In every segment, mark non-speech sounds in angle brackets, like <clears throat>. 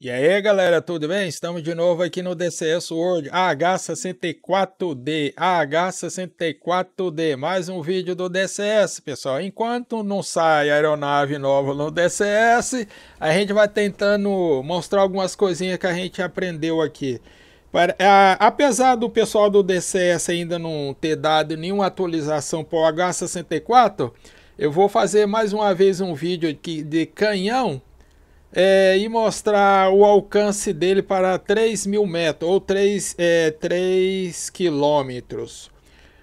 E aí, galera, tudo bem? Estamos de novo aqui no DCS World AH64D, AH64D, mais um vídeo do DCS, pessoal. Enquanto não sai aeronave nova no DCS, a gente vai tentando mostrar algumas coisinhas que a gente aprendeu aqui. É, apesar do pessoal do DCS ainda não ter dado nenhuma atualização para o H64, eu vou fazer mais uma vez um vídeo aqui de canhão é, e mostrar o alcance dele para 3 mil metros ou 3, é, 3 quilômetros.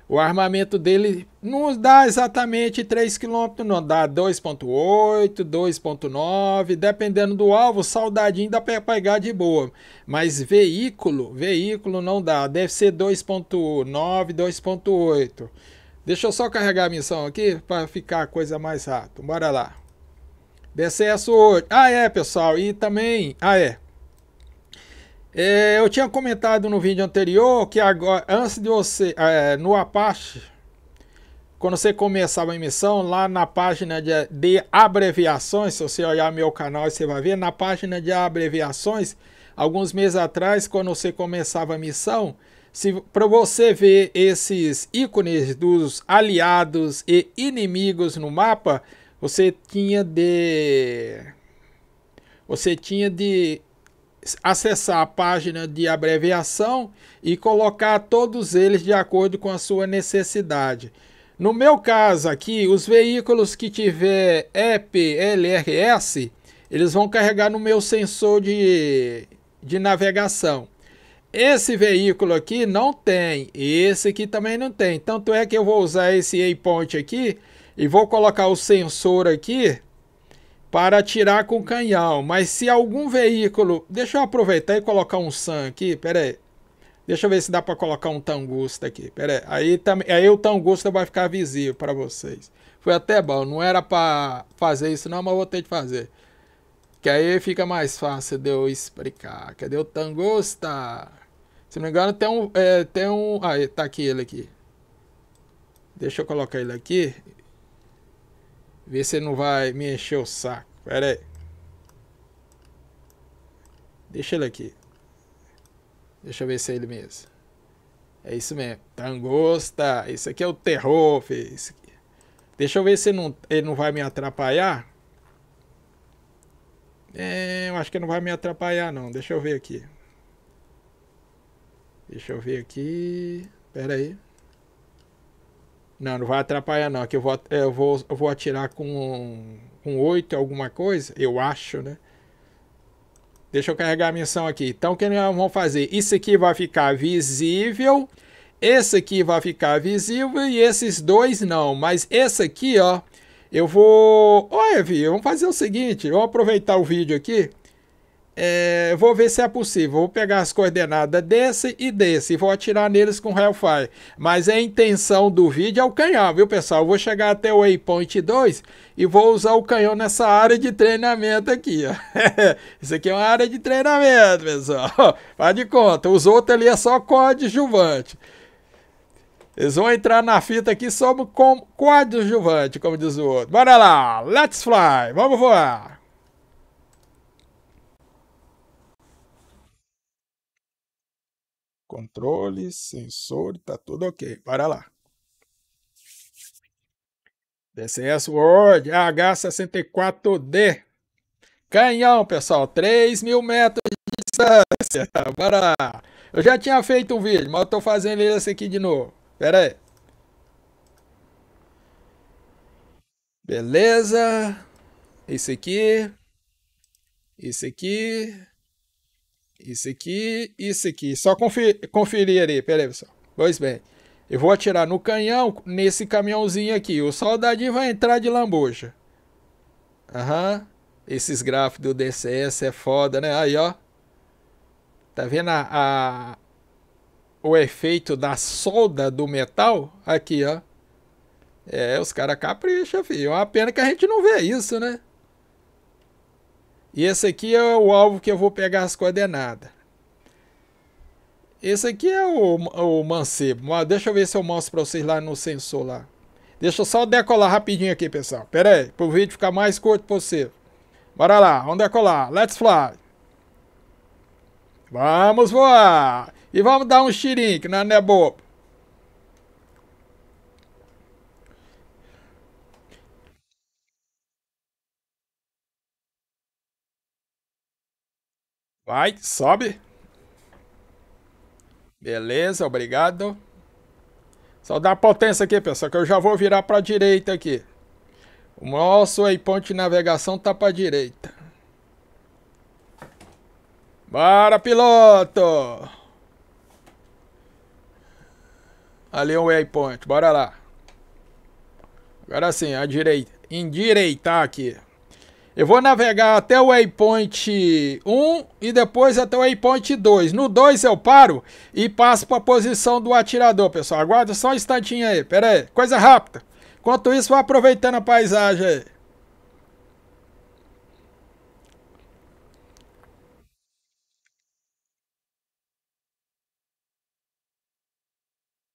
O armamento dele não dá exatamente 3 km, não dá 2.8, 2.9, dependendo do alvo, saudadinho dá para pegar de boa. Mas veículo, veículo não dá, deve ser 2.9, 2.8. Deixa eu só carregar a missão aqui para ficar a coisa mais rápida. Bora lá. BCS World. Ah, é, pessoal. E também. Ah, é. é eu tinha comentado no vídeo anterior que agora, antes de você. É, no Apache, quando você começava a emissão, lá na página de, de abreviações, se você olhar meu canal, você vai ver, na página de abreviações, alguns meses atrás, quando você começava a missão, para você ver esses ícones dos aliados e inimigos no mapa, você tinha de você tinha de acessar a página de abreviação e colocar todos eles de acordo com a sua necessidade. No meu caso aqui, os veículos que tiver EPLRS, eles vão carregar no meu sensor de, de navegação. Esse veículo aqui não tem, esse aqui também não tem. Tanto é que eu vou usar esse waypoint aqui e vou colocar o sensor aqui para atirar com canhão. Mas se algum veículo... Deixa eu aproveitar e colocar um SAM aqui. Pera aí. Deixa eu ver se dá para colocar um Tangusta aqui. Pera aí. Aí, tam... aí o Tangusta vai ficar visível para vocês. Foi até bom. Não era para fazer isso não, mas vou ter que fazer. Que aí fica mais fácil de eu explicar. Cadê o Tangusta? Se não me engano, tem um... É, tem um... Aí, tá aqui ele aqui. Deixa eu colocar ele aqui. Vê se ele não vai me encher o saco. Pera aí. Deixa ele aqui. Deixa eu ver se é ele mesmo. É isso mesmo. Tangosta. Isso aqui é o terror, fez. Deixa eu ver se ele não, ele não vai me atrapalhar. É, eu acho que não vai me atrapalhar, não. Deixa eu ver aqui. Deixa eu ver aqui. Pera aí. Não, não vai atrapalhar não, que eu vou, é, eu vou, eu vou atirar com, com 8, alguma coisa, eu acho, né? Deixa eu carregar a missão aqui. Então, o que nós vamos fazer? Isso aqui vai ficar visível, esse aqui vai ficar visível e esses dois não. Mas esse aqui, ó, eu vou... Olha, Vi, vamos fazer o seguinte, Vamos aproveitar o vídeo aqui é, vou ver se é possível. Vou pegar as coordenadas desse e desse e vou atirar neles com Hellfire. Mas a intenção do vídeo é o canhão, viu, pessoal? Eu vou chegar até o Waypoint 2 e vou usar o canhão nessa área de treinamento aqui, ó. <laughs> Isso aqui é uma área de treinamento, pessoal. <laughs> Faz de conta. Os outros ali é só coadjuvante. Eles vão entrar na fita aqui só com coadjuvante, como diz o outro. Bora lá. Let's fly. Vamos voar. Controles, sensor, tá tudo ok. Para lá. DCS World H64D. Canhão, pessoal, 3 mil metros de distância. Bora lá. Eu já tinha feito um vídeo, mas eu tô fazendo esse aqui de novo. Pera aí. Beleza. Esse aqui. Esse aqui. Isso aqui, isso aqui. Só conferir, conferir ali, peraí, pessoal. Pois bem. Eu vou atirar no canhão, nesse caminhãozinho aqui. O soldadinho vai entrar de lambuja. Aham. Uhum. Esses gráficos do DCS é foda, né? Aí, ó. Tá vendo a, a, o efeito da solda do metal? Aqui, ó. É, os caras capricham, filho. É uma pena que a gente não vê isso, né? E esse aqui é o alvo que eu vou pegar as coordenadas. Esse aqui é o, o mancebo. Deixa eu ver se eu mostro para vocês lá no sensor lá. Deixa eu só decolar rapidinho aqui, pessoal. Pera aí, para o vídeo ficar mais curto possível. Bora lá, vamos decolar. Let's fly. Vamos voar. E vamos dar um que não é bobo. Vai, sobe. Beleza, obrigado. Só dá potência aqui, pessoal, que eu já vou virar para a direita aqui. O nosso waypoint de navegação tá para a direita. Bora, piloto! Ali é waypoint, bora lá. Agora sim, a direita. Endireitar aqui. Eu vou navegar até o waypoint 1 e depois até o waypoint 2. No 2 eu paro e passo para a posição do atirador, pessoal. Aguarda só um instantinho aí, pera aí, coisa rápida. Enquanto isso, vou aproveitando a paisagem aí.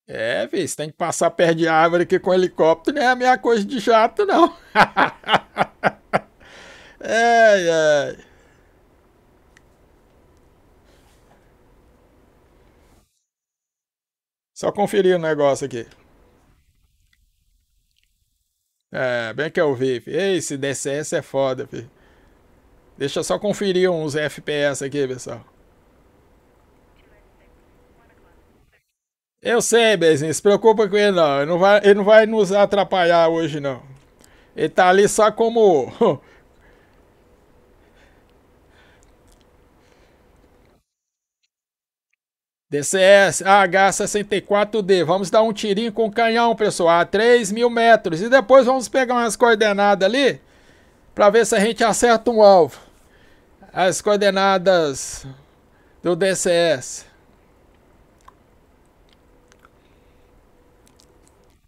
É, filho, você tem que passar perto de árvore aqui com helicóptero não é a minha coisa de jato, não. <laughs> Ai, ai. Só conferir o um negócio aqui. É, bem que eu vi. Filho. Ei, esse DCS é foda, filho. Deixa eu só conferir uns FPS aqui, pessoal. Eu sei, Bezinho, se preocupa com ele não. Ele não vai, ele não vai nos atrapalhar hoje, não. Ele tá ali só como DCS AH-64D. Vamos dar um tirinho com o canhão, pessoal, a 3 mil metros. E depois vamos pegar umas coordenadas ali para ver se a gente acerta um alvo. As coordenadas do DCS.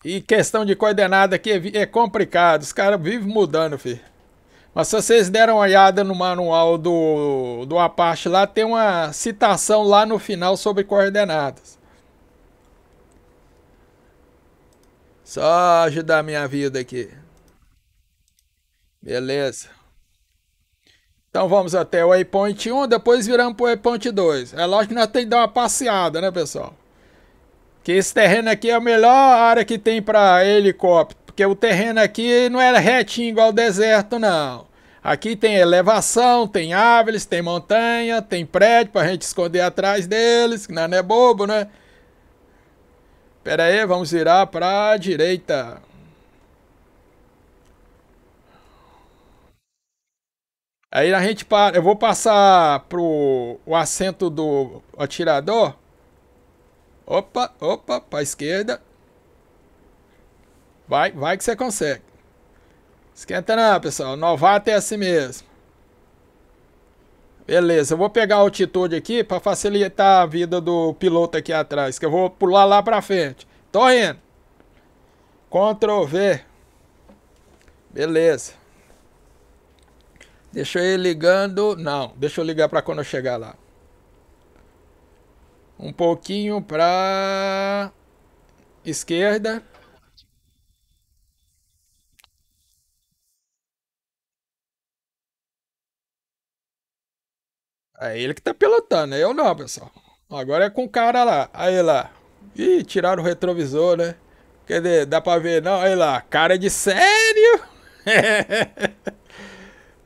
E questão de coordenada aqui é, é complicado. Os caras vivem mudando, filho. Mas se vocês deram uma olhada no manual do, do Apache lá, tem uma citação lá no final sobre coordenadas. Só ajudar minha vida aqui. Beleza. Então vamos até o waypoint 1, depois viramos para o waypoint 2. É lógico que nós temos que dar uma passeada, né, pessoal? Que esse terreno aqui é a melhor área que tem para helicóptero porque o terreno aqui não era retinho igual o deserto, não. Aqui tem elevação, tem árvores, tem montanha, tem prédio pra gente esconder atrás deles, que não é bobo, né? Pera aí, vamos virar pra direita. Aí a gente para. Eu vou passar pro o assento do atirador. Opa, opa, pra esquerda. Vai, vai que você consegue. Esquenta não, pessoal. Novato é assim mesmo. Beleza, eu vou pegar a altitude aqui para facilitar a vida do piloto aqui atrás, que eu vou pular lá para frente. Tô indo. Ctrl V. Beleza. Deixa eu ir ligando. Não, deixa eu ligar para quando eu chegar lá. Um pouquinho para esquerda. É ele que tá pilotando, é eu não, pessoal. Agora é com o cara lá. Aí lá. Ih, tiraram o retrovisor, né? Quer dizer, dá pra ver não? Aí lá, cara de sério? <laughs>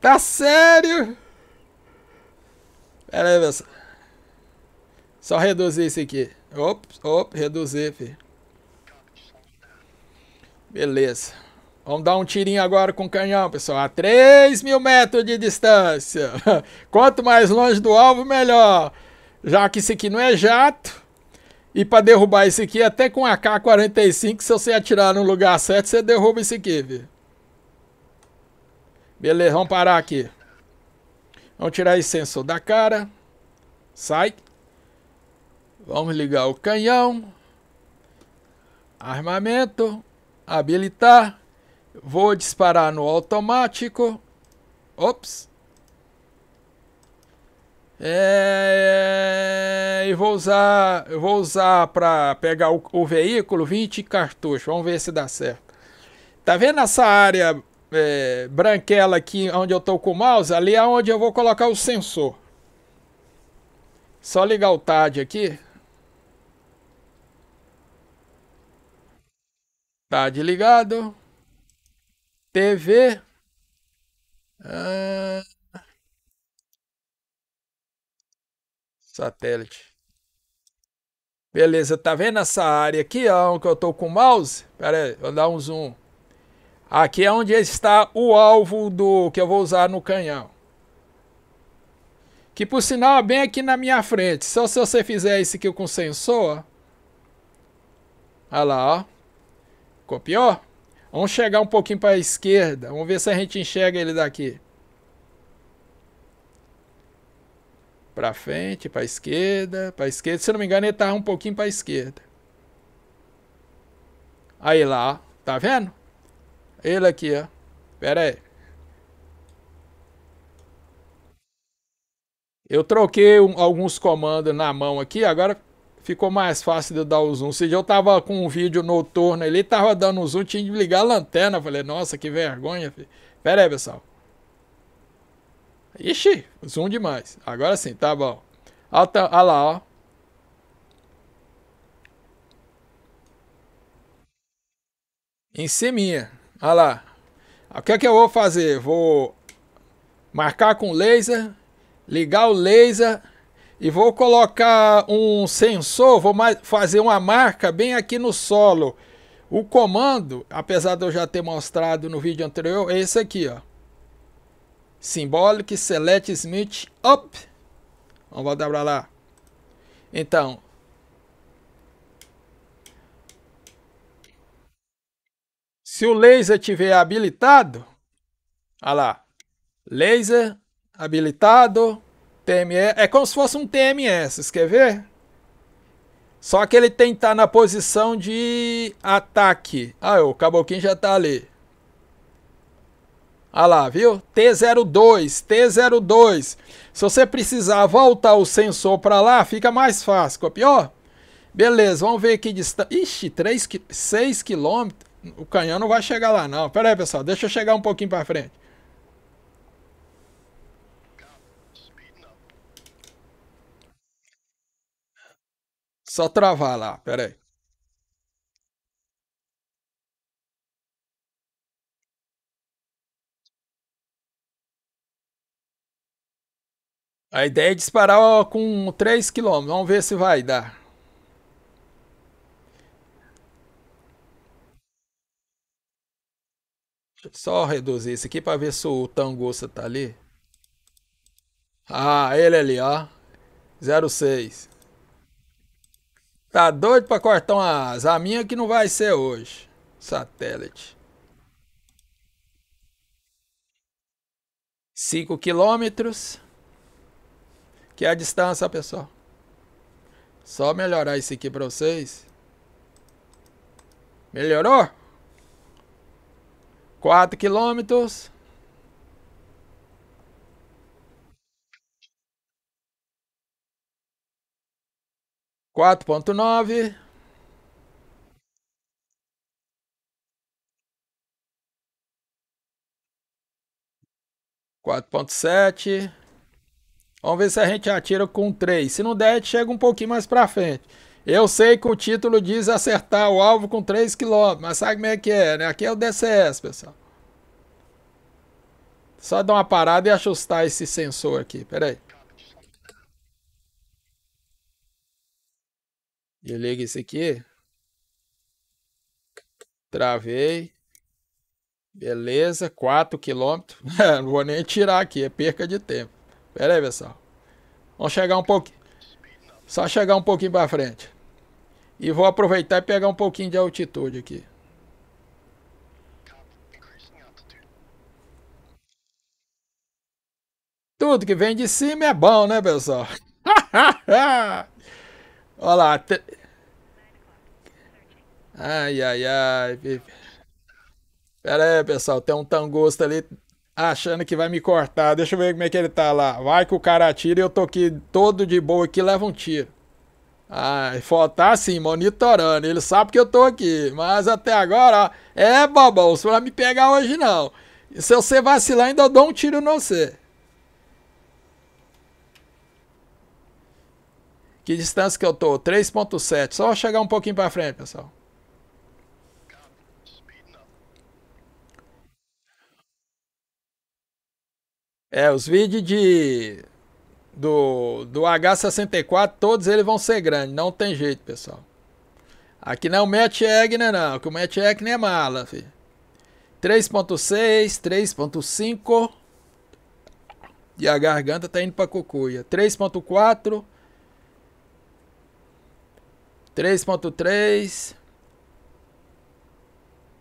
tá sério? Pera aí, pessoal. Só reduzir isso aqui. Ops, op, reduzir, filho. Beleza. Vamos dar um tirinho agora com o canhão, pessoal. A 3 mil metros de distância. <laughs> Quanto mais longe do alvo, melhor. Já que isso aqui não é jato. E para derrubar isso aqui, até com AK-45, se você atirar no lugar certo, você derruba isso aqui, viu? Beleza, vamos parar aqui. Vamos tirar esse sensor da cara. Sai. Vamos ligar o canhão. Armamento. Habilitar. Vou disparar no automático. Ops. É, é e vou usar, vou usar para pegar o, o, veículo 20 cartuchos. Vamos ver se dá certo. Tá vendo essa área é, branquela aqui onde eu tô com o mouse? Ali é onde eu vou colocar o sensor. Só ligar o TAD aqui. TAD ligado. TV. Ah, satélite. Beleza, tá vendo essa área aqui, ó, que eu tô com o mouse? Pera aí, vou dar um zoom. Aqui é onde está o alvo do que eu vou usar no canhão. Que por sinal é bem aqui na minha frente. Só se você fizer isso aqui com o sensor, ó. Olha lá, ó. Copiou? Vamos chegar um pouquinho para a esquerda. Vamos ver se a gente enxerga ele daqui. Para frente, para a esquerda, para a esquerda. Se não me engano, ele estava um pouquinho para a esquerda. Aí lá, tá vendo? Ele aqui, ó. Pera aí. Eu troquei um, alguns comandos na mão aqui, agora ficou mais fácil de dar o zoom. Se eu tava com um vídeo noturno ele tava dando o zoom, tinha que ligar a lanterna. Falei, nossa, que vergonha, filho. Pera aí, pessoal. Ixi, zoom demais. Agora sim, tá bom. Olha, lá, ó. Em cima. Olha lá. O que é que eu vou fazer? Vou marcar com laser, ligar o laser e vou colocar um sensor, vou fazer uma marca bem aqui no solo. O comando, apesar de eu já ter mostrado no vídeo anterior, é esse aqui, ó. Symbolic Select Smith Up. Vamos voltar para lá. Então. Se o laser tiver habilitado, olha lá, laser habilitado, TMS. É como se fosse um TMS, quer ver? Só que ele tem que estar tá na posição de ataque. Ah, o caboclinho já está ali. Olha ah lá, viu? T02, T02. Se você precisar voltar o sensor para lá, fica mais fácil, copiou? Beleza, vamos ver que distância. Ixi, 6 quilômetros. O canhão não vai chegar lá, não. Pera aí, pessoal, deixa eu chegar um pouquinho para frente. Só travar lá, peraí. A ideia é disparar ó, com 3 km. Vamos ver se vai dar. Só reduzir isso aqui para ver se o Tangosta tá ali. Ah, ele ali, ó. 06. Tá doido pra cortar uma asa? A minha que não vai ser hoje. Satélite. 5 quilômetros. Que é a distância, pessoal. Só melhorar isso aqui pra vocês. Melhorou? 4 quilômetros. 4.9, 4.7. Vamos ver se a gente atira com três. Se não der, a gente chega um pouquinho mais para frente. Eu sei que o título diz acertar o alvo com 3 km, mas sabe como é que é, né? Aqui é o DCS, pessoal. Só dar uma parada e ajustar esse sensor aqui, peraí. Desliga isso aqui. Travei. Beleza, 4 quilômetros. <laughs> É, não vou nem tirar aqui, é perca de tempo. Pera aí, pessoal. Vamos chegar um pouquinho. Só chegar um pouquinho para frente. E vou aproveitar e pegar um pouquinho de altitude aqui. Tudo que vem de cima é bom, né, pessoal? <laughs> Olha lá. Te... Ai, ai, ai. Pera aí, pessoal. Tem um tangosto ali achando que vai me cortar. Deixa eu ver como é que ele tá lá. Vai que o cara atira e eu tô aqui todo de boa aqui, leva um tiro. Ai, faltar tá, assim, monitorando. Ele sabe que eu tô aqui. Mas até agora, ó, é bobão. Você vai me pegar hoje não. E se você vacilar, ainda eu dou um tiro no você. Que distância que eu tô? 3.7. Só chegar um pouquinho para frente, pessoal. É, os vídeos de do, do H64, todos eles vão ser grandes, não tem jeito, pessoal. Aqui não mete Egner né, não, que o mete Egner é mala, filho. 3.6, 3.5 e a garganta tá indo para cucuia. 3.4 3.3.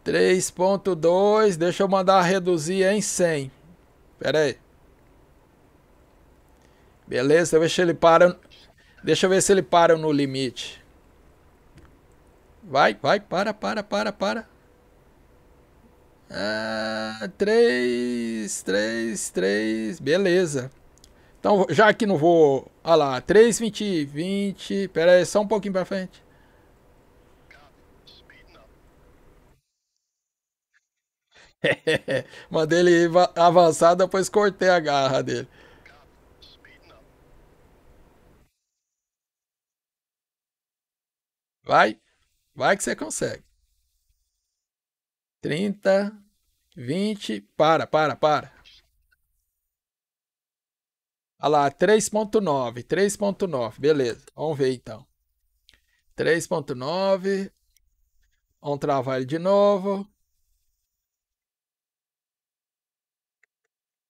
3.2. Deixa eu mandar reduzir em 100. Pera aí. Beleza, deixa ele para. Deixa eu ver se ele para no limite. Vai, vai, para, para, para, para. Ah, 3, 3, 3. Beleza. Então, já que não vou. Olha lá, 3, 20, 20. Pera aí, só um pouquinho pra frente. <laughs> Mandei ele avançar, depois cortei a garra dele. Vai. Vai que você consegue. 30, 20. Para, para, para. Olha lá, 3.9, 3.9, beleza. Vamos ver então. 3.9. Vamos travar ele de novo.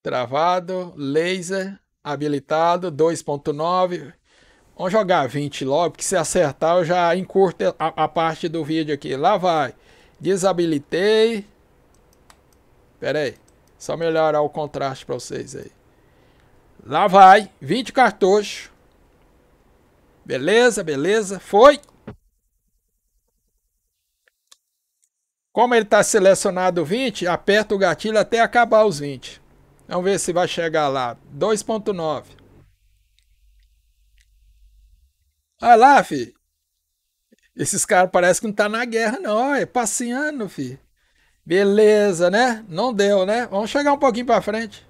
Travado, laser, habilitado, 2.9. Vamos jogar 20 logo, porque se acertar eu já encurto a, a parte do vídeo aqui. Lá vai. Desabilitei. Pera aí. Só melhorar o contraste para vocês aí. Lá vai. 20 cartuchos. Beleza, beleza. Foi. Como ele está selecionado 20, aperta o gatilho até acabar os 20. Vamos ver se vai chegar lá. 2.9. Olha lá, fi. Esses caras parecem que não tá na guerra, não. É passeando, fi. Beleza, né? Não deu, né? Vamos chegar um pouquinho para frente.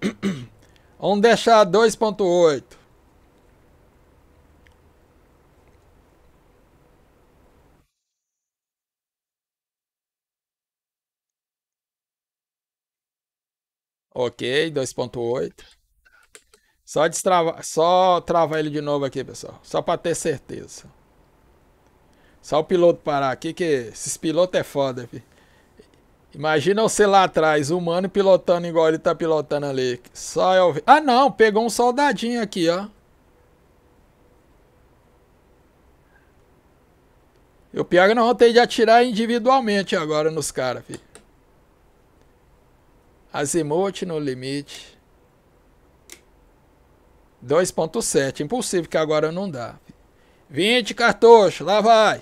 <coughs> Vamos deixar 2.8. Ok, 2.8. Só destravar, só travar ele de novo aqui, pessoal. Só para ter certeza. Só o piloto parar aqui, que esses pilotos é foda, filho. Imagina você lá atrás, humano, pilotando igual ele tá pilotando ali. Só eu... É ah, não, pegou um soldadinho aqui, ó. É eu o não tem de atirar individualmente agora nos caras, filho. Azimuth no limite. 2.7. Impossível que agora não dá. 20 cartuchos, lá vai.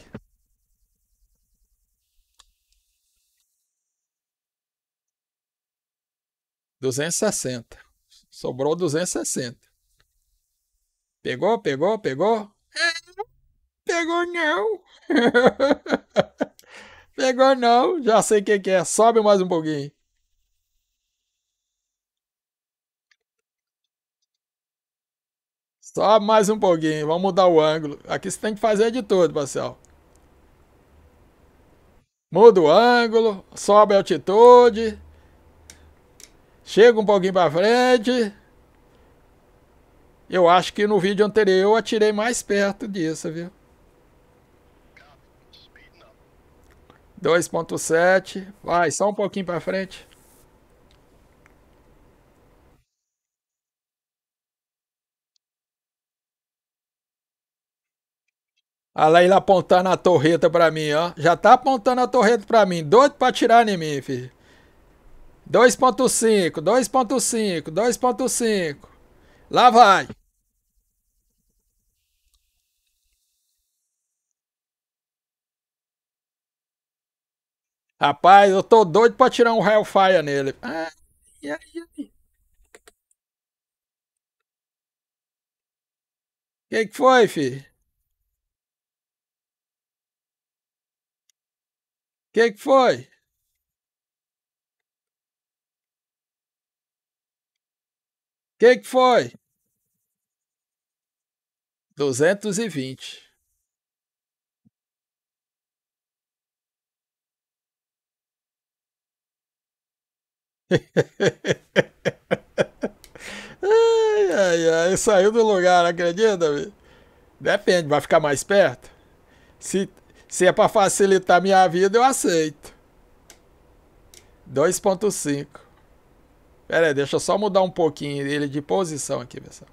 Duzentos e sessenta. Sobrou duzentos e sessenta. Pegou, pegou, pegou? É, pegou não. <laughs> pegou não. Já sei o que, que é. Sobe mais um pouquinho. Só mais um pouquinho, vamos mudar o ângulo. Aqui você tem que fazer de tudo, parceiro. Muda o ângulo, sobe a altitude. Chega um pouquinho para frente. Eu acho que no vídeo anterior eu atirei mais perto disso, viu? 2.7. Vai, só um pouquinho para frente. A Leila apontando a torreta pra mim, ó. Já tá apontando a torreta pra mim. Doido pra tirar em mim, filho. 2.5, 2.5, 2.5. Lá vai. Rapaz, eu tô doido pra tirar um Hellfire nele. Ai, ai, ai. Que que foi, filho? que, que foi? que, que foi? 220. <laughs> ai, ai, ai, saiu do lugar, acredita? Depende, vai ficar mais perto? Se se é para facilitar minha vida, eu aceito. 2.5. Pera aí, deixa eu só mudar um pouquinho ele de posição aqui, pessoal.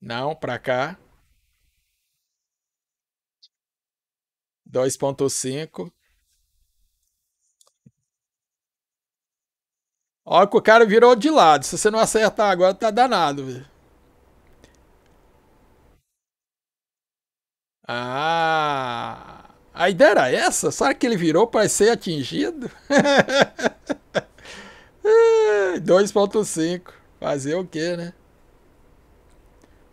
Não, para cá. 2.5. Olha que o cara virou de lado. Se você não acertar agora, tá danado, velho. Ah, a ideia era essa? Será que ele virou para ser atingido? 2.5. <laughs> Fazer o quê, né?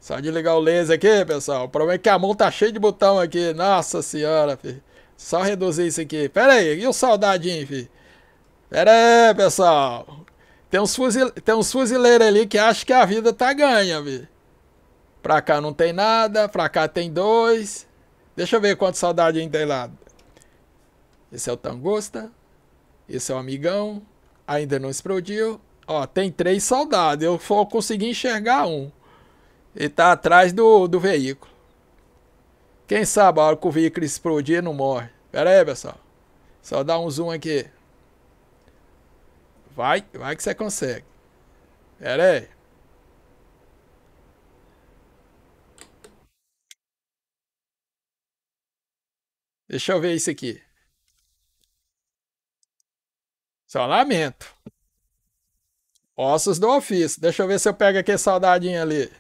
Só de ligar o laser aqui, pessoal. O problema é que a mão tá cheia de botão aqui. Nossa senhora, filho. Só reduzir isso aqui. Pera aí, e o saudadinho, filho? Pera aí, pessoal. Tem uns, fuzile... Tem uns fuzileiros ali que acham que a vida tá ganha, filho. Pra cá não tem nada, pra cá tem dois. Deixa eu ver quanto saudade ainda tem é lá. Esse é o Tangosta. Esse é o Amigão. Ainda não explodiu. Ó, tem três soldados. Eu só consegui enxergar um. Ele tá atrás do, do veículo. Quem sabe a hora que o veículo explodir não morre. Pera aí, pessoal. Só dá um zoom aqui. Vai, vai que você consegue. Pera aí. Deixa eu ver isso aqui. Só lamento. Ossos do ofício. Deixa eu ver se eu pego aquele saudadinho ali.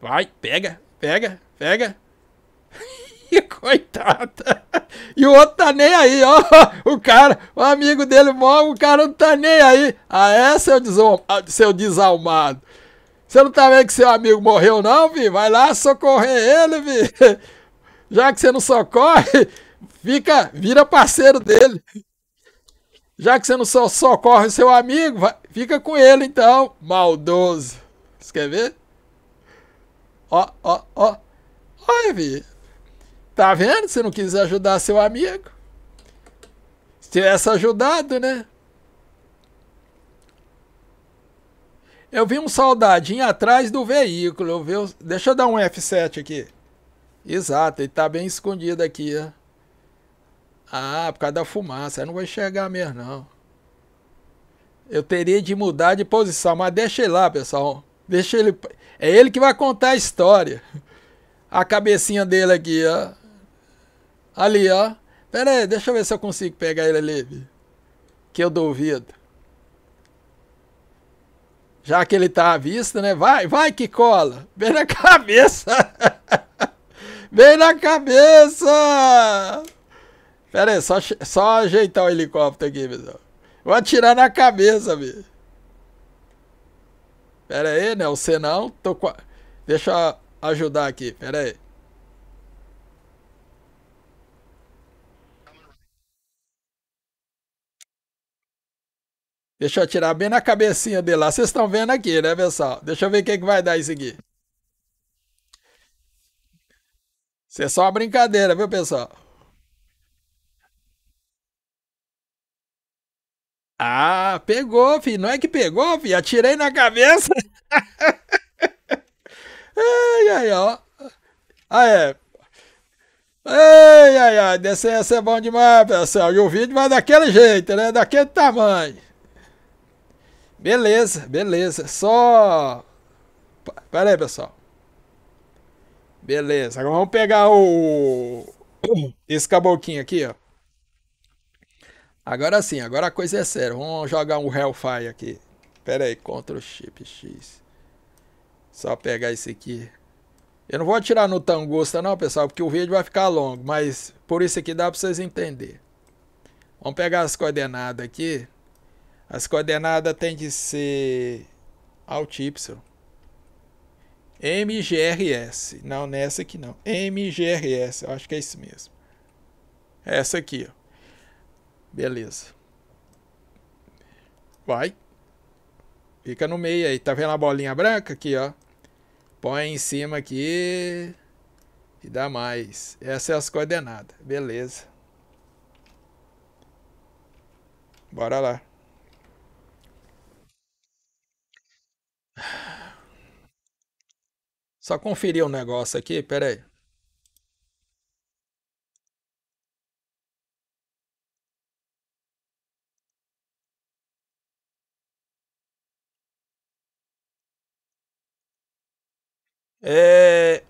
Vai, pega, pega, pega. <laughs> Coitada. E o outro tá nem aí, ó. O cara, o amigo dele morre, o cara não tá nem aí. Ah, é, seu, ah, seu desalmado? Você não tá vendo que seu amigo morreu, não, vi? Vai lá socorrer ele, vi. Já que você não socorre, <laughs> fica, vira parceiro dele. Já que você não só socorre seu amigo, vai, fica com ele então, maldoso. Você quer ver? Ó, ó, ó. Olha, vi. Tá vendo? Você não quis ajudar seu amigo. Se tivesse ajudado, né? Eu vi um soldadinho atrás do veículo. Eu vi... Deixa eu dar um F7 aqui. Exato, ele tá bem escondido aqui, ó. Ah, por causa da fumaça. Eu não vai enxergar mesmo, não. Eu teria de mudar de posição, mas deixa ele lá, pessoal. Deixa ele. É ele que vai contar a história. A cabecinha dele aqui, ó. Ali, ó. Pera aí, deixa eu ver se eu consigo pegar ele ali. Que eu duvido. Já que ele tá à vista, né? Vai, vai que cola. Bem na <laughs> cabeça. Bem na cabeça! Pera aí, só, só ajeitar o helicóptero aqui, pessoal. Vou atirar na cabeça, bicho. Pera aí, né? O senão, tô com... Deixa eu ajudar aqui, pera aí. Deixa eu atirar bem na cabecinha dele lá. Vocês estão vendo aqui, né, pessoal? Deixa eu ver o que, que vai dar isso aqui. Isso é só uma brincadeira, viu, pessoal? Ah, pegou, fi. Não é que pegou, fi. Atirei na cabeça. <laughs> ai, ai, ó. Ah, é. Ai, ai, ai. ia ser bom demais, pessoal. E o vídeo vai daquele jeito, né? Daquele tamanho. Beleza, beleza. Só... Pera aí, pessoal. Beleza, agora vamos pegar o. Esse caboclinho aqui, ó. Agora sim, agora a coisa é séria. Vamos jogar um Hellfire aqui. Pera aí, Ctrl Shift X. Só pegar esse aqui. Eu não vou atirar no Tangusta não, pessoal, porque o vídeo vai ficar longo. Mas por isso aqui dá pra vocês entenderem. Vamos pegar as coordenadas aqui. As coordenadas tem que ser Alt Y. MGRS. Não, nessa aqui não. MGRS, eu acho que é isso mesmo. Essa aqui, ó. Beleza. Vai. Fica no meio aí. Tá vendo a bolinha branca aqui, ó? Põe em cima aqui e dá mais. Essas são é as coordenadas. Beleza. Bora lá. Só conferir um negócio aqui, peraí. É,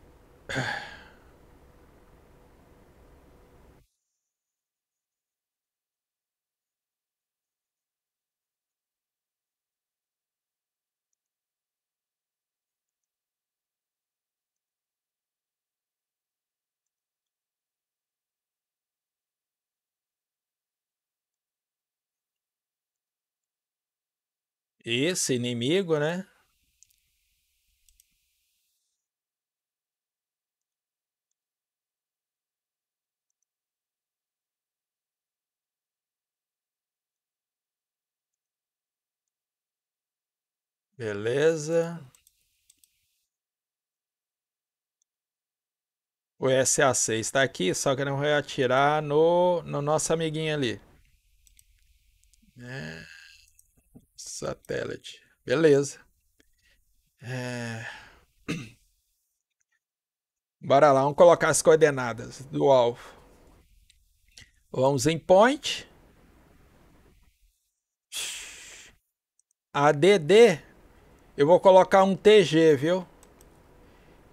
esse inimigo, né? Beleza. O SA6 está aqui, só que não vai atirar no, no nosso amiguinho ali. É satélite. Beleza. É... <clears throat> Bora lá, vamos colocar as coordenadas do alvo. Vamos em point. ADD, eu vou colocar um TG, viu?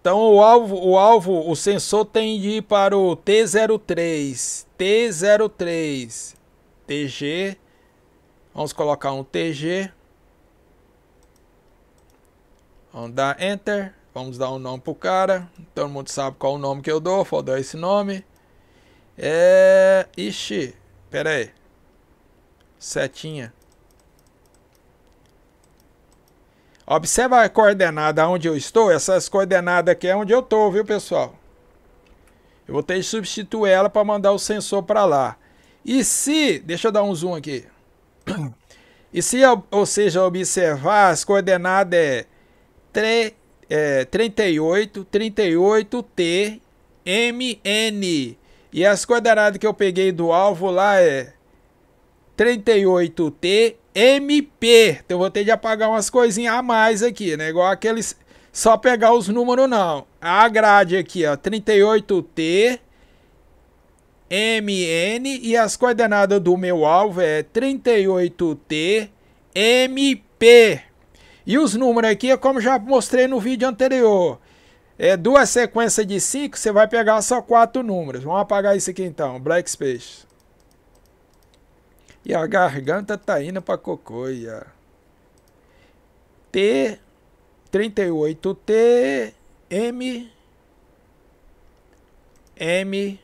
Então o alvo, o alvo, o sensor tem de ir para o T03, T03, TG. Vamos colocar um TG. Vamos dar Enter. Vamos dar um nome pro cara. Todo mundo sabe qual o nome que eu dou. Vou dar esse nome. É... Ixi, pera aí. Setinha. Observa a coordenada onde eu estou. Essas coordenadas aqui é onde eu estou, viu, pessoal? Eu vou ter que substituir ela para mandar o sensor para lá. E se... Deixa eu dar um zoom aqui. <coughs> E se, ou seja, observar as coordenadas... É 38, 38T, MN. E as coordenadas que eu peguei do alvo lá é 38T, MP. Então eu vou ter de apagar umas coisinhas a mais aqui, né? Igual aqueles... Só pegar os números não. A grade aqui, ó, 38T, MN e as coordenadas do meu alvo é 38T, MP. E os números aqui é como já mostrei no vídeo anterior. É duas sequências de cinco você vai pegar só quatro números. Vamos apagar isso aqui então, black space. E a garganta tá indo para cocoia. T 38T M M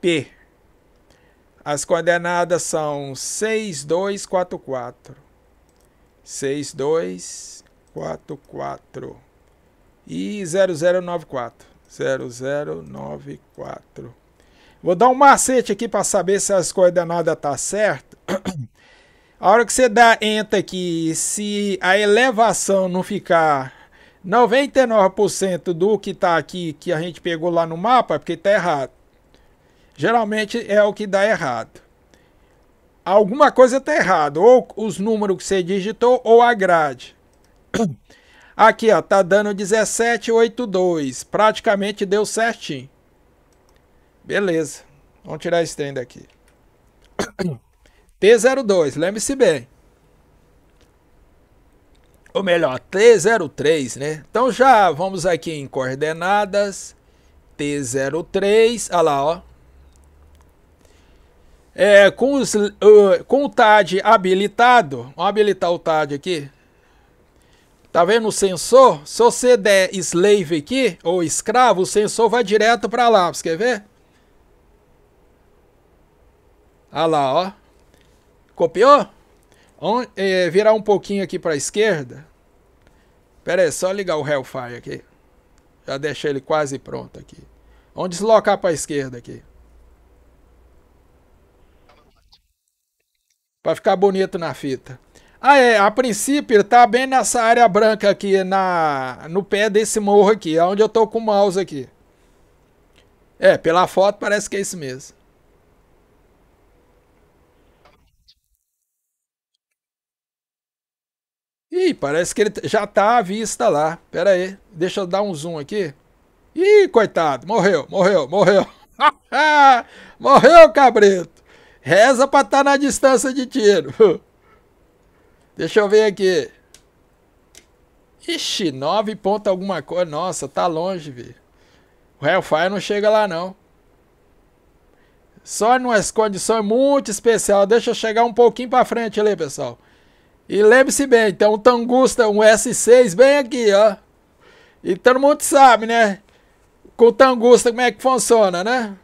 P. As coordenadas são 6244. 6, 2, 4, 4. E 0094. 0094. Vou dar um macete aqui para saber se as coordenadas tá certas. A hora que você dá enter aqui, se a elevação não ficar 99% do que está aqui, que a gente pegou lá no mapa, é porque está errado. Geralmente é o que dá errado alguma coisa está errada. Ou os números que você digitou ou a grade. <coughs> Aqui, ó, tá dando 1782. Praticamente deu certinho. Beleza. Vamos tirar esse trem daqui. <coughs> T02, lembre-se bem. Ou melhor, T03, né? Então já vamos aqui em coordenadas. T03, olha lá, ó. É, com, os, uh, com o TAD habilitado, vamos habilitar o TAD aqui. Tá vendo o sensor? Se você der slave aqui, ou escravo, o sensor vai direto para lá. Você quer ver? Olha ah lá, ó. Copiou? On, é, virar um pouquinho aqui para a esquerda. Pera aí, só ligar o Hellfire aqui. Já deixei ele quase pronto aqui. Vamos deslocar para a esquerda aqui. Para ficar bonito na fita. Ah, é, a princípio ele tá bem nessa área branca aqui, na, no pé desse morro aqui, é onde eu tô com o mouse aqui. É, pela foto parece que é esse mesmo. Ih, parece que ele já tá à vista lá. Pera aí, deixa eu dar um zoom aqui. Ih, coitado, morreu, morreu, morreu. <laughs> morreu, cabrito. Reza para estar tá na distância de tiro. <laughs> Deixa eu ver aqui. Ixi, 9 ponta alguma coisa. Nossa, tá longe, velho. O Hellfire não chega lá, não. Só numas condições muito especial. Deixa eu chegar um pouquinho para frente ali, pessoal. E lembre-se bem, tem um Tangusta, um S6 bem aqui, ó. E todo mundo sabe, né? Com o Tangusta como é que funciona, né?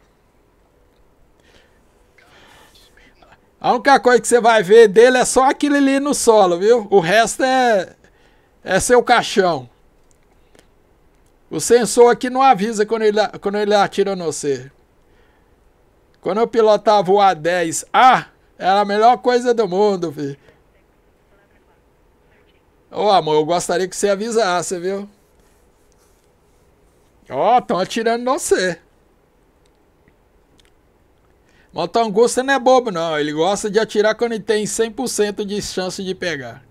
A única coisa que você vai ver dele é só aquele ali no solo, viu? O resto é, é seu caixão. O sensor aqui não avisa quando ele, quando ele atira no você. Quando eu pilotava o A10A, era a melhor coisa do mundo, filho. Ô oh, amor, eu gostaria que você avisasse, viu? Ó, oh, estão atirando no você. Motangusta não é bobo, não. Ele gosta de atirar quando ele tem 100% de chance de pegar.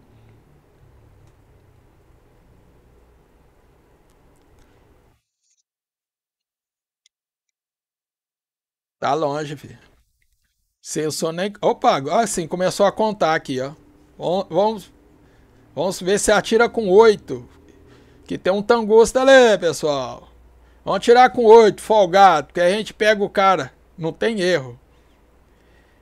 Tá longe, filho. Sensor eu nem. Opa, agora sim, começou a contar aqui, ó. Vamos, vamos ver se atira com 8. Que tem um tangusta ali, pessoal. Vamos tirar com 8, folgado, que a gente pega o cara. Não tem erro.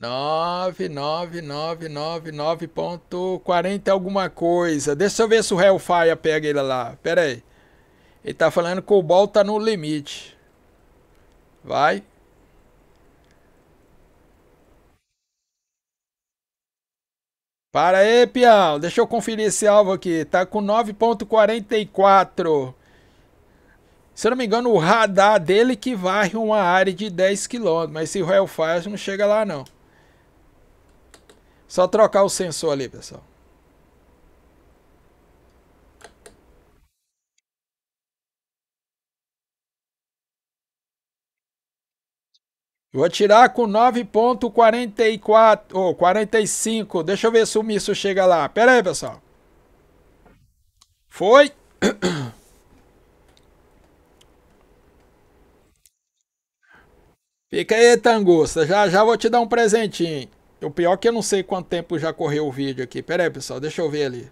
99999.40 alguma coisa. Deixa eu ver se o Hellfire pega ele lá. Pera aí. Ele tá falando que o bol tá no limite. Vai. Para aí, peão. Deixa eu conferir esse alvo aqui. Tá com 9.44. Se eu não me engano, o radar dele que varre uma área de 10 km. Mas se o Hellfire não chega lá, não. Só trocar o sensor ali, pessoal. vou tirar com 9.44 ou oh, 45. Deixa eu ver se o míssil chega lá. Pera aí, pessoal. Foi. <coughs> Fica aí, Tangusta. Já já vou te dar um presentinho. O pior é que eu não sei quanto tempo já correu o vídeo aqui. Pera aí, pessoal, deixa eu ver ali.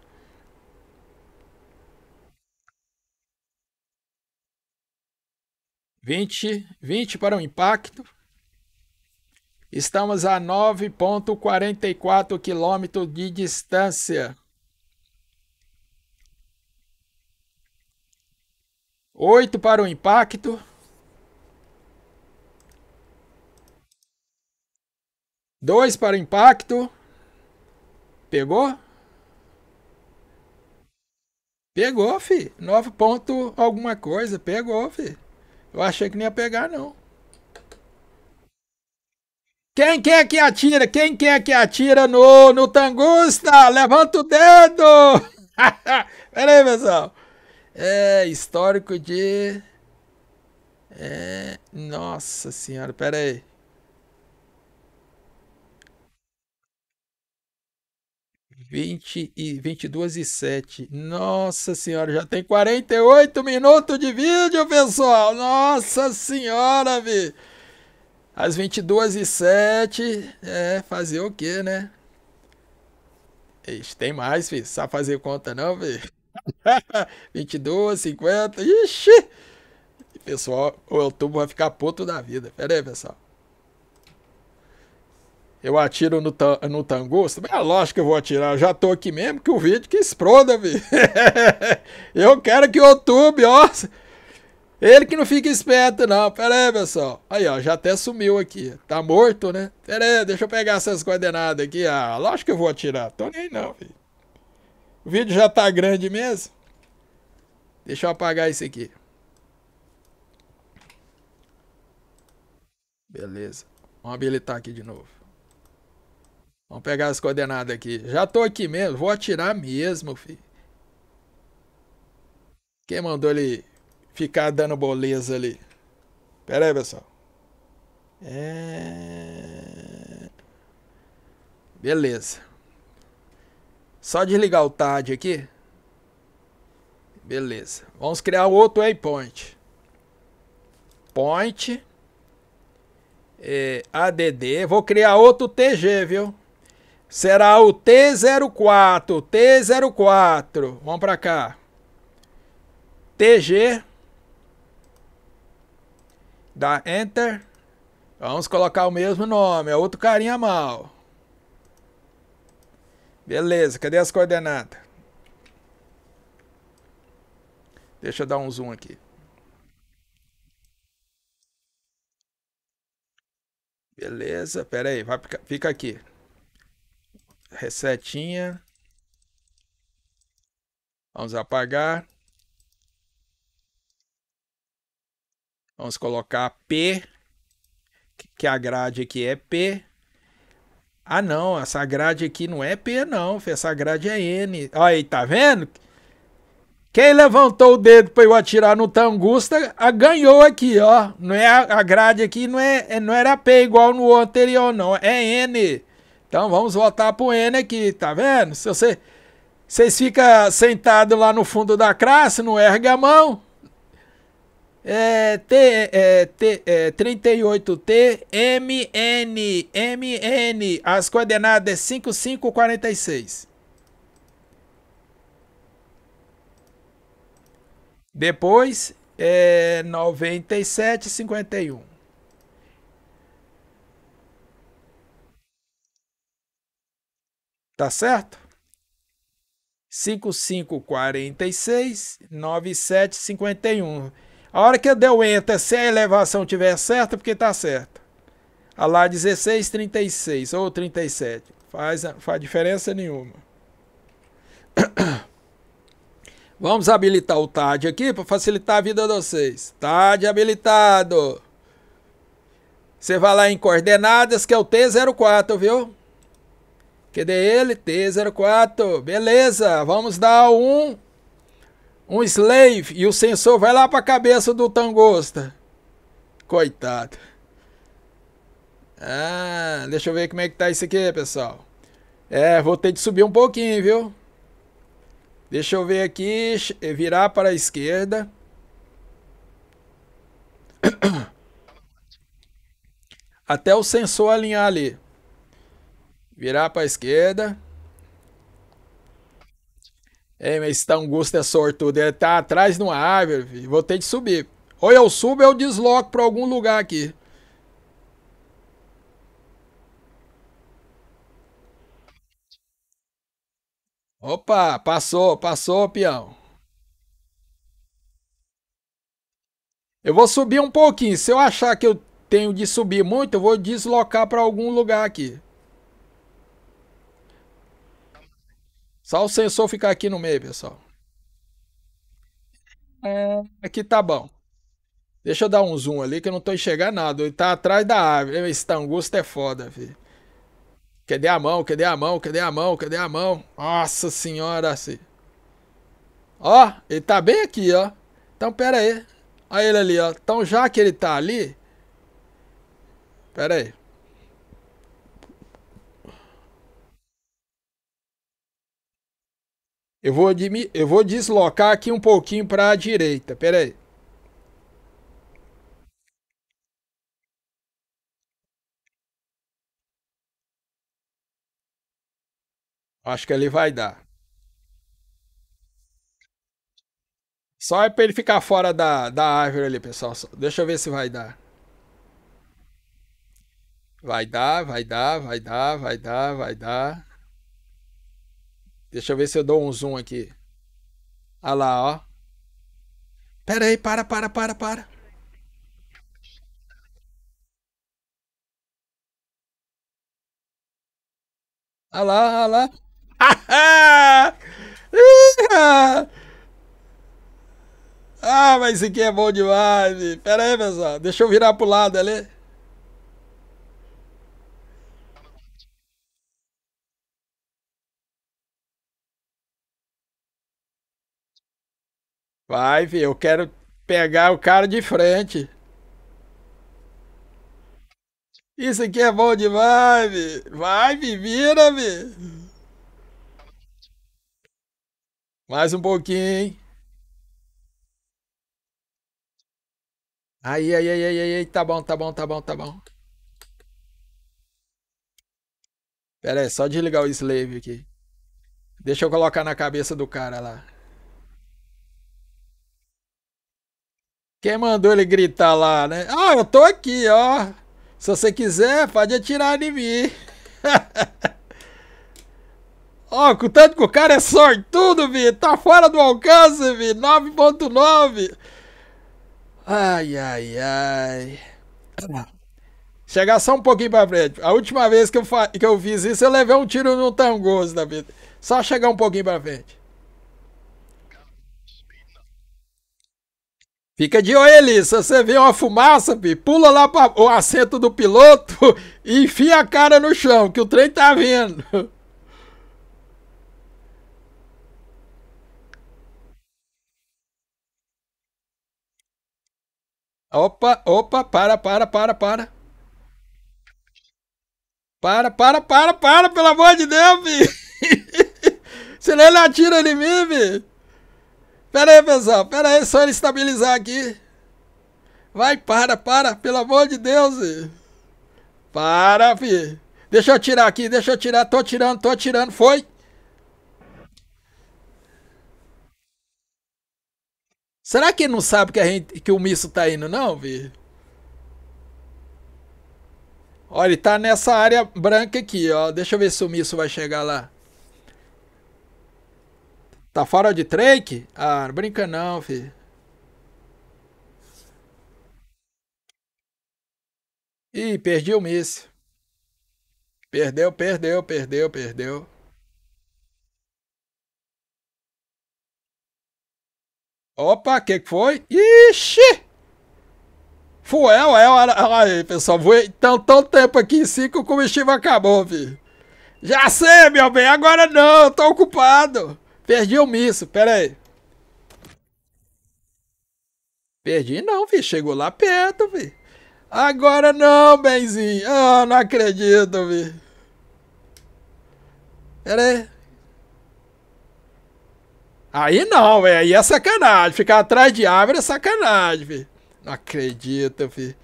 Vinte, vinte para o impacto. Estamos a 9,44 quilômetros de distância. Oito para o impacto. Dois para impacto. Pegou? Pegou, fi. 9 ponto alguma coisa. Pegou, fi. Eu achei que não ia pegar, não. Quem quer que atira? Quem quer que atira no, no Tangusta? Levanta o dedo! <laughs> Pera aí, pessoal. É, histórico de... É, nossa senhora, pera aí. 20 e 22 e 7. Nossa senhora, já tem 48 minutos de vídeo, pessoal. Nossa senhora, vi. Às 22 e 7, é, fazer o quê, né? Ixi, tem mais, vi. Sabe fazer conta não, vi. 22, <laughs> 50. Ixi! Pessoal, o outubro vai ficar puto da vida. Pera aí, pessoal eu atiro no, ta no tangusto? É lógico que eu vou atirar, eu já tô aqui mesmo que o vídeo que exploda, vi. <laughs> eu quero que o YouTube, ó. Ele que não fica esperto, não. Pera aí, pessoal. Aí, ó, já até sumiu aqui. Tá morto, né? Pera aí, deixa eu pegar essas coordenadas aqui. Ah, lógico que eu vou atirar. Tô nem não, vi. O vídeo já tá grande mesmo. Deixa eu apagar isso aqui. Beleza. Vamos habilitar aqui de novo. Vamos pegar as coordenadas aqui. Já tô aqui mesmo, vou atirar mesmo, filho. Quem mandou ele ficar dando boleza ali? Pera aí, pessoal. É... Beleza. Só desligar o TAD aqui. Beleza. Vamos criar outro waypoint. Point. É, ADD. Vou criar outro TG, viu? será o T04, T04. Vamos para cá. TG dá enter. Vamos colocar o mesmo nome, é outro carinha mal. Beleza, cadê as coordenadas? Deixa eu dar um zoom aqui. Beleza, pera aí, vai, fica aqui resetinha. Vamos apagar. Vamos colocar P, que a grade aqui é P. Ah não, essa grade aqui não é P não, essa grade é N. Aí, tá vendo? Quem levantou o dedo para eu atirar no Tangusta, a ganhou aqui, ó. Não é a grade aqui, não é, é, não era P igual no anterior não, é N. Então vamos voltar pro N aqui, tá vendo? Se você vocês ficam sentados lá no fundo da classe, não erga a mão. É, T, é, T, é, 38T, MN, MN, as coordenadas 5546. É Depois é 9751. Tá certo? 5546 9751. A hora que eu der o enter, se a elevação tiver certa, é porque tá certa. A lá 1636 ou 37. Faz, faz diferença nenhuma. <coughs> Vamos habilitar o TAD aqui para facilitar a vida de vocês. TAD habilitado. Você vai lá em coordenadas, que é o T04, viu? QDL T04. Beleza, vamos dar um um slave e o sensor vai lá para a cabeça do tangosta. Coitado. Ah, deixa eu ver como é que tá isso aqui, pessoal. É, vou ter de subir um pouquinho, viu? Deixa eu ver aqui, virar para a esquerda. <coughs> Até o sensor alinhar ali. Virar pra esquerda. É, mas esse tá Augusto é sortudo. Ele tá atrás de uma árvore. Vou ter de subir. Ou eu subo ou eu desloco pra algum lugar aqui. Opa, passou, passou, peão. Eu vou subir um pouquinho. Se eu achar que eu tenho de subir muito, eu vou deslocar para algum lugar aqui. Só o sensor ficar aqui no meio, pessoal. É, aqui tá bom. Deixa eu dar um zoom ali que eu não tô enxergando nada. Ele tá atrás da árvore. Esse tangusto é foda, filho. Cadê a mão? Cadê a mão? Cadê a mão? Cadê a mão? Nossa senhora, assim. Ó, ele tá bem aqui, ó. Então, pera aí. Olha ele ali, ó. Então, já que ele tá ali... Pera aí. Eu vou, eu vou deslocar aqui um pouquinho para a direita. Pera aí. Acho que ele vai dar. Só é para ele ficar fora da, da árvore ali, pessoal. Deixa eu ver se vai dar. Vai dar, vai dar, vai dar, vai dar, vai dar. Deixa eu ver se eu dou um zoom aqui. Olha lá, ó. Pera aí, para, para, para, para. Olha lá, olha lá. <laughs> ah, mas isso aqui é bom demais. Pera aí, pessoal. Deixa eu virar pro lado ali. Vai, eu quero pegar o cara de frente. Isso aqui é bom demais, filho. Vai, filho, vira, Mais um pouquinho. Aí, aí, aí, aí, aí, tá bom, tá bom, tá bom, tá bom. Pera aí, só desligar o slave aqui. Deixa eu colocar na cabeça do cara lá. Quem mandou ele gritar lá, né? Ah, eu tô aqui, ó. Se você quiser, pode atirar em mim. <laughs> Ó, oh, tanto que o cara é sortudo, vi. Tá fora do alcance, vi. 9.9. Ai, ai, ai. Chegar só um pouquinho pra frente. A última vez que eu, que eu fiz isso, eu levei um tiro no tangoso, David. Só chegar um pouquinho pra frente. Fica de olho, Elissa. se você vê uma fumaça, pula lá para o assento do piloto <laughs> e enfia a cara no chão, que o trem tá vindo. <laughs> Opa, opa, para, para, para, para. Para, para, para, para, pelo amor de Deus, Se Senão ele atira em mim, filho. Pera aí, pessoal. Pera aí, só ele estabilizar aqui. Vai, para, para. Pelo amor de Deus. Para, fi. Deixa eu tirar aqui, deixa eu tirar. Tô tirando, tô tirando. Foi. Será que ele não sabe que, a gente, que o misto tá indo, não, vi? Olha, ele tá nessa área branca aqui, ó. Deixa eu ver se o misto vai chegar lá. Tá fora de trake? Ah, não brinca não, fi. Ih, perdi o miss. Perdeu, perdeu, perdeu, perdeu. Opa, que que foi? Ixi! Fuel, é Olha aí, pessoal. Voei tão, tão tempo aqui em cima que o combustível acabou, vi. Já sei, meu bem, agora não, tô ocupado. Perdi o misso, pera aí. Perdi não, vi. Chegou lá perto, vi. Agora não, benzinho. Ah, não acredito, vi. Pera aí. Aí não, velho. É, aí é sacanagem. Ficar atrás de árvore é sacanagem, vi. Não acredito, vi.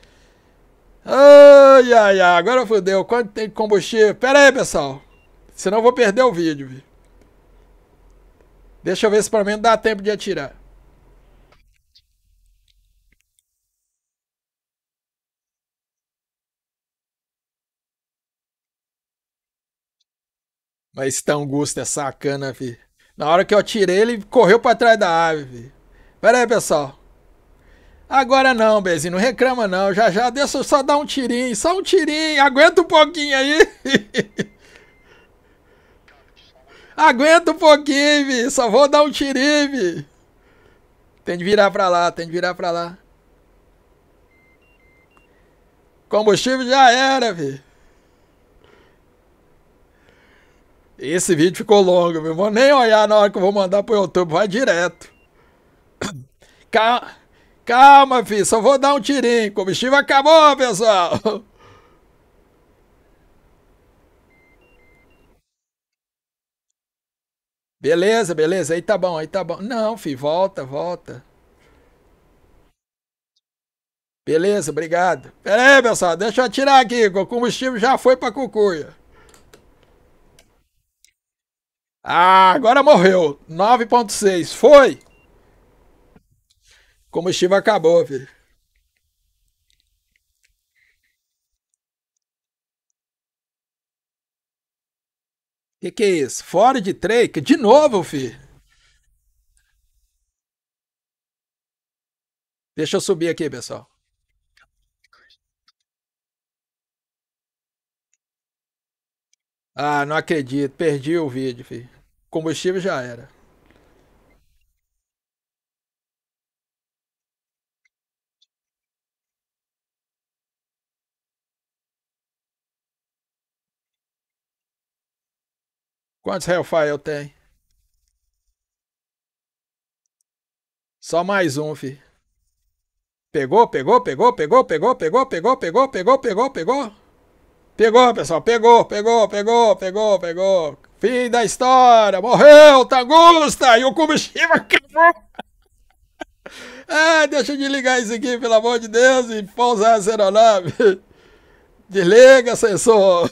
Ai, ai, ai. Agora fodeu. Quanto tem combustível? Pera aí, pessoal. Senão eu vou perder o vídeo, vi. Deixa eu ver se pelo menos dá tempo de atirar. Mas esse Tangusta é sacana, fi. Na hora que eu atirei ele correu para trás da ave, fi. Pera aí, pessoal. Agora não, Bezinho, não reclama não. Já já, deixa eu só dar um tirinho, só um tirinho. Aguenta um pouquinho aí. <laughs> Aguenta um pouquinho, vi. Só vou dar um tirinho, vi. Tem de virar pra lá, tem de virar pra lá. Combustível já era, vi. Esse vídeo ficou longo, viu? Vou nem olhar na hora que eu vou mandar pro YouTube. Vai direto. <coughs> Calma, calma, Só vou dar um tirinho. Combustível acabou, pessoal. <laughs> Beleza, beleza, aí tá bom, aí tá bom. Não, filho, volta, volta. Beleza, obrigado. Pera aí, pessoal, deixa eu atirar aqui, o combustível já foi pra cucuia. Ah, agora morreu. 9.6, foi! O combustível acabou, filho. Que que é isso? Fora de Drake? De novo, fi? Deixa eu subir aqui, pessoal. Ah, não acredito. Perdi o vídeo, fi. combustível já era. Quantos Hellfire eu tenho? Só mais um, fi. Pegou, pegou, pegou, pegou, pegou, pegou, pegou, pegou, pegou, pegou, pegou. Pegou, pessoal, pegou, pegou, pegou, pegou, pegou. Fim da história, morreu, Tagusta e o combustível acabou. Ah, deixa de ligar isso aqui, pelo amor de Deus, e pousar essa aeronave. Desliga, sensor.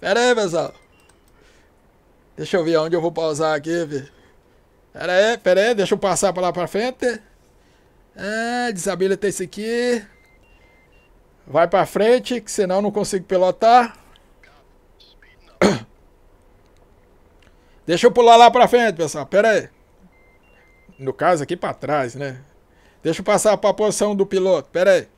Pera aí, pessoal. Deixa eu ver onde eu vou pausar aqui, velho. Pera aí, pera aí, deixa eu passar pra lá pra frente. Ah, desabilita esse aqui. Vai pra frente, que senão eu não consigo pilotar. <coughs> Deixa eu pular lá pra frente, pessoal. Pera aí. No caso, aqui pra trás, né? Deixa eu passar pra posição do piloto. Pera aí.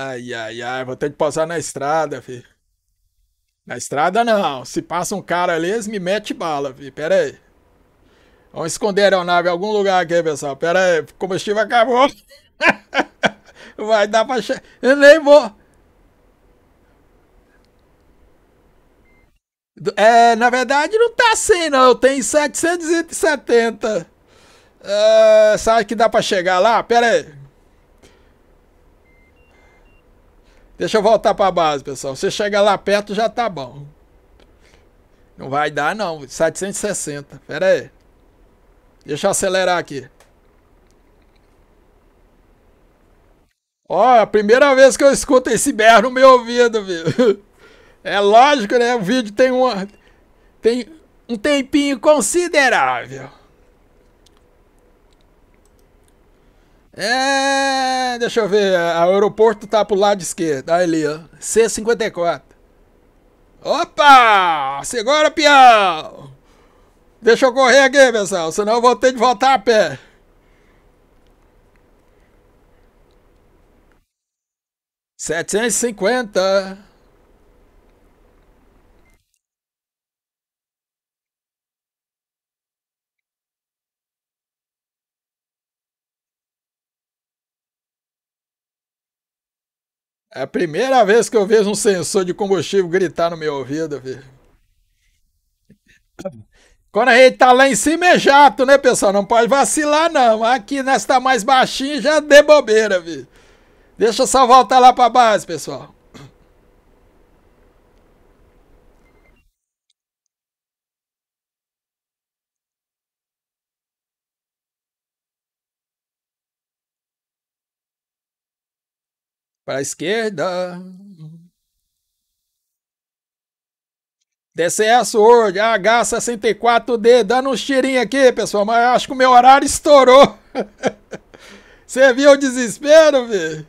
Ai, ai, ai, vou ter que passar na estrada, filho. Na estrada não. Se passa um cara ali, eles me metem bala, filho. Pera aí. Vamos esconder a aeronave em algum lugar aqui, pessoal. Pera aí, o combustível acabou. <laughs> Vai dar pra... Che... Eu nem vou... É, na verdade não tá assim não, Tem 770. Uh, ah, sabe que dá pra chegar lá? Pera aí. Deixa eu voltar para a base, pessoal. Você chega lá perto, já tá bom. Não vai dar, não. 760. Pera aí. Deixa eu acelerar aqui. Ó, é a primeira vez que eu escuto esse berro no meu ouvido, viu? <laughs> É lógico, né? O vídeo tem uma... Tem um tempinho considerável. É, deixa eu ver. O aeroporto tá pro lado esquerdo. Ali, ó. C54. Opa! Segura, peão! Deixa eu correr aqui, pessoal. Senão eu vou ter de voltar a pé. Setecentos e cinquenta. É a primeira vez que eu vejo um sensor de combustível gritar no meu ouvido, filho. Quando a gente tá lá em cima é jato, né, pessoal? Não pode vacilar, não. Aqui nessa tá mais baixinha já de bobeira, viu? Deixa eu só voltar lá pra base, pessoal. Para a esquerda. DCS World, H64D, dando um tirinho aqui, pessoal, mas acho que o meu horário estourou. <laughs> Você viu o desespero, velho?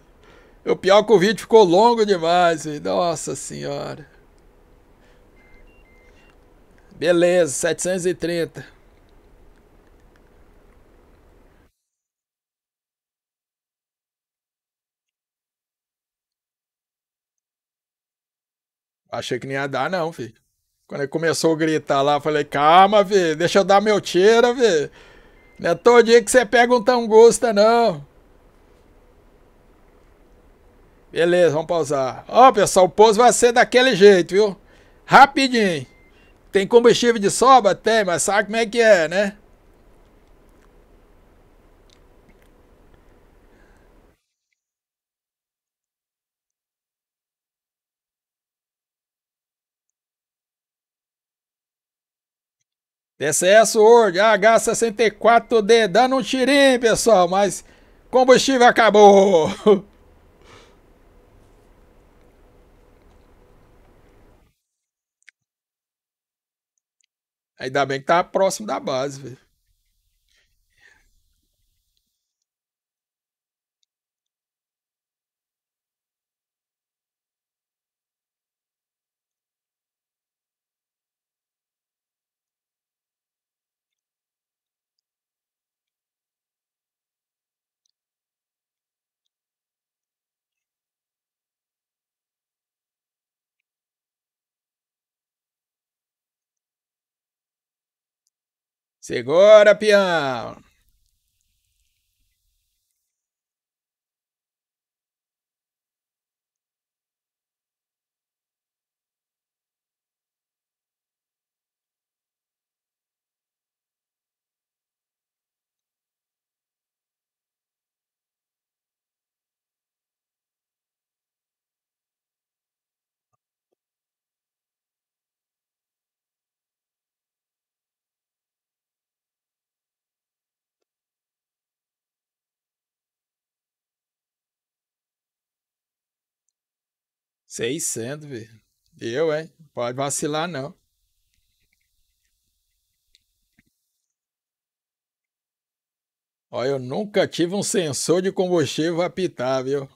O pior é que o vídeo ficou longo demais, velho. Nossa senhora. Beleza, 730. Achei que não ia dar, não, filho. Quando ele começou a gritar lá, falei, calma, velho, deixa eu dar meu tiro, velho. Não é todo dia que você pega um tangusta, não. Beleza, vamos pausar. Ó, oh, pessoal, o pouso vai ser daquele jeito, viu? Rapidinho. Tem combustível de sobra? Tem, mas sabe como é que é, né? TCS Word H64D dando um tirinho, pessoal, mas combustível acabou. <laughs> Ainda bem que tá próximo da base, velho. Segura, peão! 600, velho. Eu, hein? É. Pode vacilar, não. Olha, eu nunca tive um sensor de combustível apitar, viu?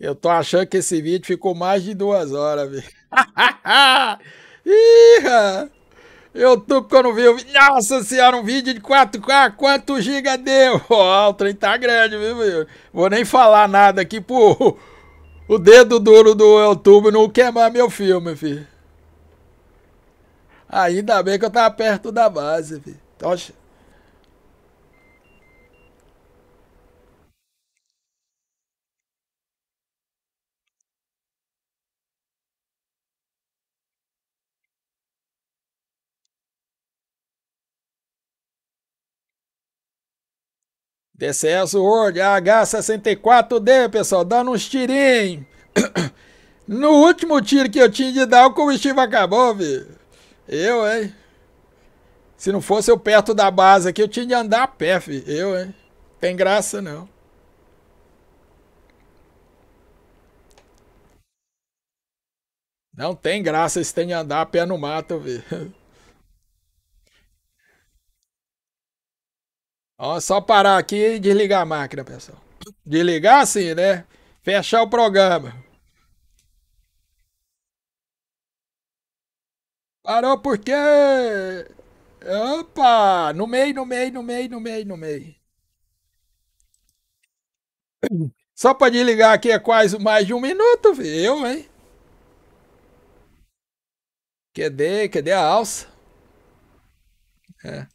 Eu tô achando que esse vídeo ficou mais de duas horas, viu? <laughs> Ih, YouTube, quando viu, nossa senhora, um vídeo de 4K, quanto giga deu? <laughs> Ó, oh, o trem tá grande, viu, Vou nem falar nada aqui pro o dedo duro do YouTube não queimar meu filme, filho. Ainda bem que eu tava perto da base, filho. Então, Tocha. TCS Word H64D, pessoal, dando uns tirinhos. <coughs> No último tiro que eu tinha de dar, o combustível acabou, viu? Eu, hein? Se não fosse eu perto da base aqui, eu tinha de andar a pé, filho. Eu, hein? Tem graça, não. Não tem graça se tem de andar a pé no mato, viu? <laughs> Ó, só parar aqui e desligar a máquina, pessoal. Desligar sim, né? Fechar o programa. Parou porque... Opa! No meio, no meio, no meio, no meio, no meio. Só pra desligar aqui é quase mais de um minuto, viu, hein? Cadê? Cadê a alça? É.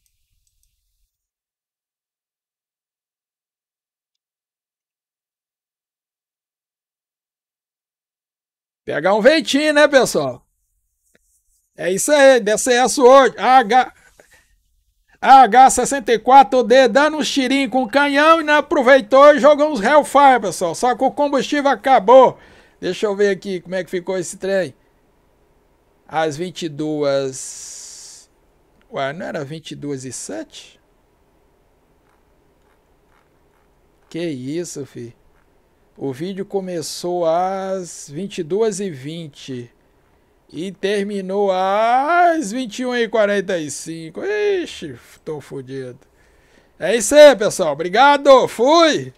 Pegar um ventinho, né, pessoal? É isso aí, DCS World, H... H64D dando um tirinho com canhão e não aproveitou e jogou uns Hellfire, pessoal. Só que o combustível acabou. Deixa eu ver aqui como é que ficou esse trem. Às 22... Ué, não era 22 e 7? Que isso, filho. O vídeo começou às 22h20 e terminou às 21h45. Ixi, tô fodido. É isso aí, pessoal. Obrigado. Fui.